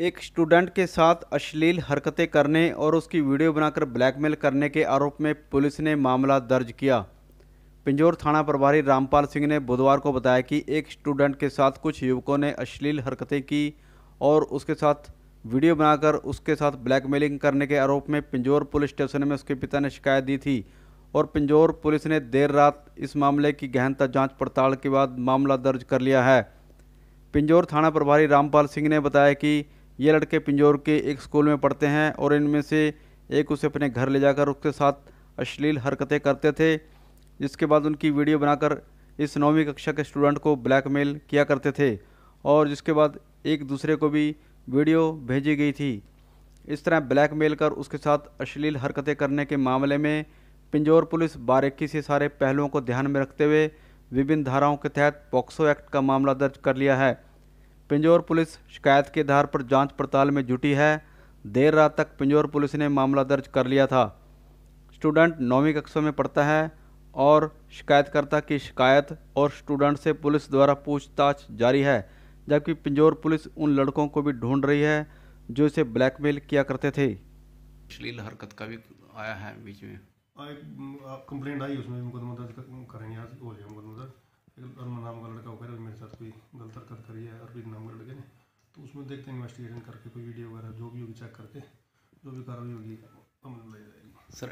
एक स्टूडेंट के साथ अश्लील हरकतें करने और उसकी वीडियो बनाकर ब्लैकमेल करने के आरोप में पुलिस ने मामला दर्ज किया पिंजौर थाना प्रभारी रामपाल सिंह ने बुधवार को बताया कि एक स्टूडेंट के साथ कुछ युवकों ने अश्लील हरकतें की और उसके साथ वीडियो बनाकर उसके साथ ब्लैकमेलिंग करने के आरोप में पिंजौर पुलिस स्टेशन में उसके पिता ने शिकायत दी थी और पिंजौर पुलिस ने देर रात इस मामले की गहनता जांच पड़ताल के बाद मामला दर्ज कर लिया है पिंजौर थाना प्रभारी रामपाल सिंह ने बताया कि ये लड़के पिंजौर के एक स्कूल में पढ़ते हैं और इनमें से एक उसे अपने घर ले जाकर उसके साथ अश्लील हरकतें करते थे जिसके बाद उनकी वीडियो बनाकर इस नौवीं कक्षा के स्टूडेंट को ब्लैकमेल किया करते थे और जिसके बाद एक दूसरे को भी वीडियो भेजी गई थी इस तरह ब्लैकमेल कर उसके साथ अश्लील हरकतें करने के मामले में पिंजौर पुलिस बारीकी से सारे पहलुओं को ध्यान में रखते हुए विभिन्न धाराओं के तहत पॉक्सो एक्ट का मामला दर्ज कर लिया है पिंजौर पुलिस शिकायत के आधार पर जांच पड़ताल में जुटी है देर रात तक पिंजौर पुलिस ने मामला दर्ज कर लिया था स्टूडेंट नौवीं कक्षा में पढ़ता है और शिकायतकर्ता की शिकायत और स्टूडेंट से पुलिस द्वारा पूछताछ जारी है जबकि पिंजौर पुलिस उन लड़कों को भी ढूंढ रही है जो इसे ब्लैकमेल किया करते थे अश्लील हरकत का भी आया है बीच में हाँ, कंप्लेंट आई उसमें मुकदमा दर्ज करेंगे उसमें देखते हैं इन्वेस्टिगेशन करके कोई वीडियो वगैरह जो भी होगी चेक करके जो भी कार्रवाई होगी अमल तो में जाएगी सर